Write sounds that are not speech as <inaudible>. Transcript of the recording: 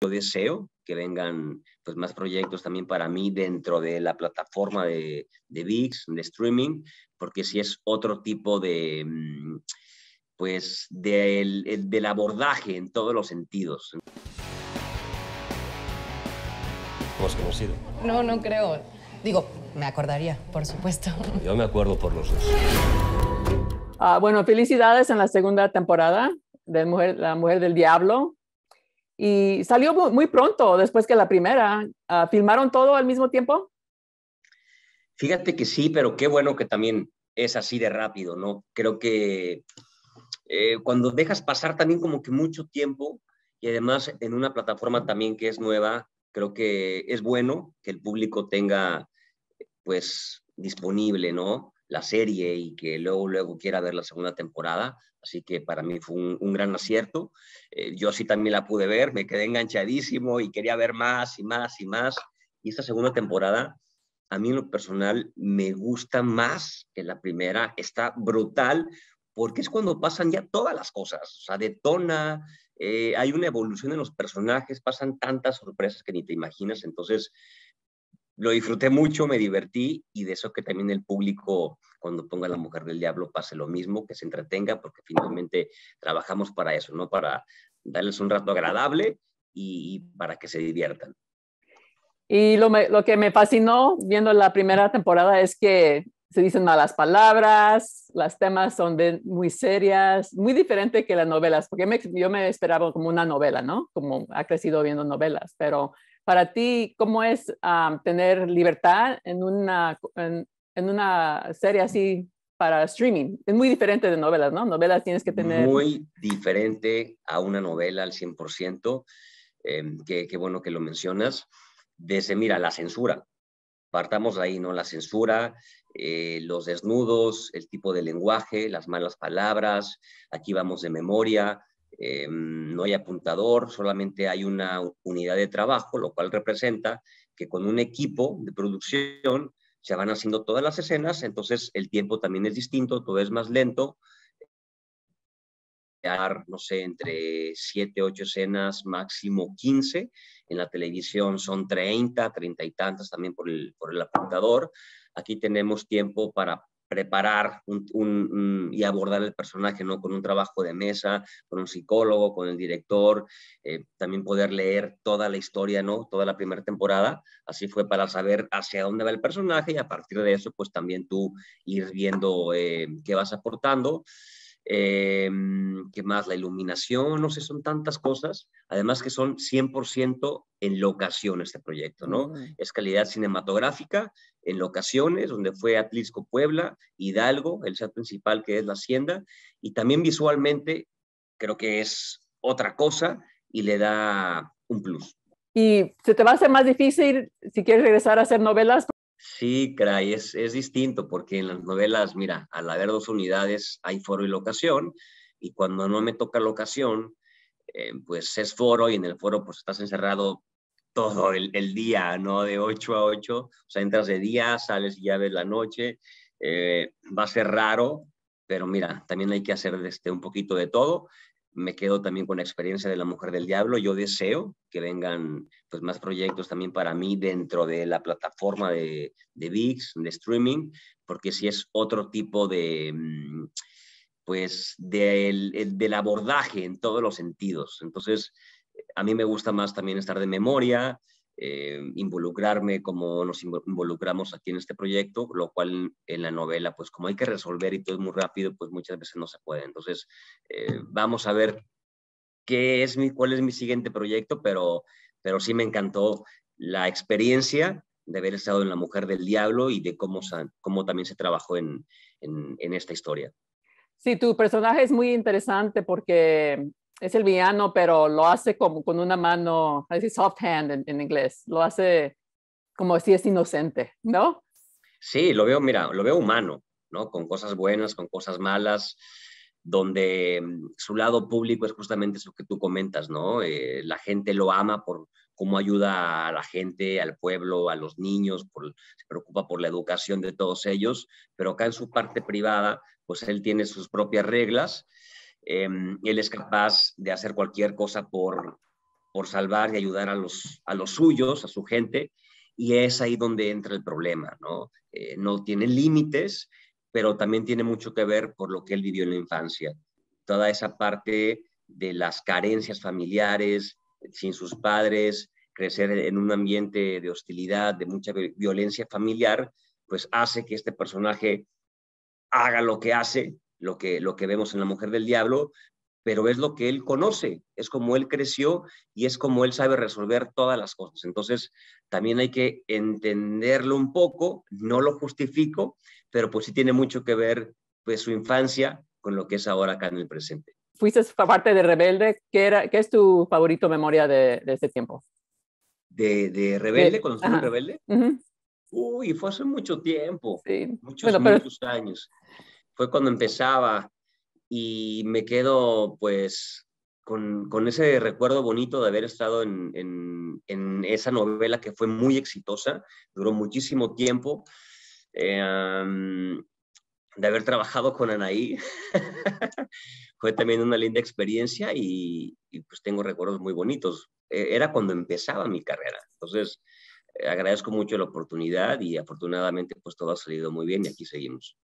yo deseo que vengan pues, más proyectos también para mí dentro de la plataforma de, de VIX, de streaming, porque si es otro tipo de, mm, pues, eh, del, abordaje en todos los sentidos. ¿Cómo hemos conocido? No, no creo. Digo, me acordaría, por supuesto. Yo me acuerdo por los dos. Ah, bueno, felicidades en la segunda temporada de La Mujer del Diablo. Y salió muy pronto, después que la primera. Ah, ¿Filmaron todo al mismo tiempo? Fíjate que sí, pero qué bueno que también es así de rápido, ¿no? Creo que eh, cuando dejas pasar también como que mucho tiempo y además en una plataforma también que es nueva, creo que es bueno que el público tenga pues disponible, ¿no? la serie y que luego, luego quiera ver la segunda temporada. Así que para mí fue un, gran acierto. Eh, yo así también la pude ver, me quedé enganchadísimo y quería ver más y más y más. Y esta segunda temporada, a mí en lo personal, me gusta más que la primera. Está brutal porque es cuando pasan ya todas las cosas. O sea, detona, eh, hay una evolución en los personajes, pasan tantas sorpresas que ni te imaginas. Entonces, lo disfruté mucho, me divertí y de eso que también el público, cuando ponga La Mujer del Diablo, pase lo mismo, que se entretenga, porque finalmente trabajamos para eso, ¿no? Para darles un rato agradable y, para que se diviertan. Y lo, que me fascinó viendo la primera temporada es que se dicen malas palabras, las temas son muy serias, muy diferente que las novelas, porque yo me esperaba como una novela, ¿no? Como ha crecido viendo novelas, pero para ti, ¿cómo es tener libertad en una, en, una serie así para streaming? Es muy diferente de novelas, ¿no? Novelas tienes que tener... Muy diferente a una novela al 100%, em, qué bueno que lo mencionas. Desde, mira, la censura. Partamos ahí, ¿no? La censura, eh, los desnudos, el tipo de lenguaje, las malas palabras, aquí vamos de memoria, Em, no hay apuntador, solamente hay una unidad de trabajo, lo cual representa que con un equipo de producción se van haciendo todas las escenas, entonces el tiempo también es distinto, todo es más lento. No sé, entre siete, 8 escenas, máximo 15. En la televisión son 30, treinta y tantas también por el, por el apuntador. Aquí tenemos tiempo para preparar y abordar el personaje ¿no? con un trabajo de mesa, con un psicólogo, con el director, eh, también poder leer toda la historia, ¿no? toda la primera temporada. Así fue para saber hacia dónde va el personaje y a partir de eso, pues también tú ir viendo eh, qué vas aportando. Eh, ¿Qué más? La iluminación, no sé, son tantas cosas. Además que son 100% en locación este proyecto, ¿no? Es calidad cinematográfica en locaciones, donde fue Atlisco Puebla, Hidalgo, el set principal que es la hacienda, y también visualmente creo que es otra cosa y le da un plus. ¿Y se te va a hacer más difícil si quieres regresar a hacer novelas? Sí, Cray, es, distinto porque en las novelas, mira, al haber dos unidades hay foro y locación y cuando no me toca locación, eh, pues es foro y en el foro pues estás encerrado todo el, día, ¿no? De 8 a 8, o sea, entras de día, sales y ya ves la noche, eh, va a ser raro, pero mira, también hay que hacer este, un poquito de todo me quedo también con la experiencia de la mujer del diablo. Yo deseo que vengan pues, más proyectos también para mí dentro de la plataforma de, de VIX, de streaming, porque si es otro tipo de, mm, pues, del, eh, del abordaje en todos los sentidos. Entonces, a mí me gusta más también estar de memoria, eh, involucrarme como nos involucramos aquí en este proyecto, lo cual en la novela, pues como hay que resolver y todo es muy rápido, pues muchas veces no se puede. Entonces, eh, vamos a ver qué es mi, cuál es mi siguiente proyecto, pero, pero sí me encantó la experiencia de haber estado en La Mujer del Diablo y de cómo, cómo también se trabajó en, en esta historia. Sí, tu personaje es muy interesante porque es el villano, pero lo hace como con una mano, así soft hand en, inglés, lo hace como si es inocente, ¿no? Sí, lo veo, mira, lo veo humano, ¿no? Con cosas buenas, con cosas malas, donde mm, su lado público es justamente eso que tú comentas, ¿no? Eh, la gente lo ama por cómo ayuda a la gente, al pueblo, a los niños, se preocupa por la educación de todos ellos, pero acá en su parte privada, pues él tiene sus propias reglas Em, él es capaz de hacer cualquier cosa por, por salvar y ayudar a los, a los suyos, a su gente, y es ahí donde entra el problema, ¿no? Eh, no tiene límites, pero también tiene mucho que ver por lo que él vivió en la infancia. Toda esa parte de las carencias familiares, sin sus padres, crecer en un ambiente de hostilidad, de mucha violencia familiar, pues hace que este personaje haga lo que hace lo que, lo que vemos en la mujer del diablo, pero es lo que él conoce, es como él creció y es como él sabe resolver todas las cosas. Entonces, también hay que entenderlo un poco, no lo justifico, pero pues sí tiene mucho que ver pues su infancia con lo que es ahora acá en el presente. Fuiste parte de Rebelde, ¿qué, era, qué es tu favorito memoria de, ese tiempo? De, Rebelde, ¿Conocí cuando Rebelde. Uy, fue hace mucho tiempo, sí. muchos, muchos años fue cuando empezaba y me quedo pues con, ese recuerdo bonito de haber estado en, esa novela que fue muy exitosa, duró muchísimo tiempo, em, de haber trabajado con Anaí. <laughs> fue también una linda experiencia y, y pues tengo recuerdos muy bonitos. E, era cuando empezaba mi carrera. Entonces, eh, agradezco mucho la oportunidad y afortunadamente pues todo ha salido muy bien y aquí seguimos.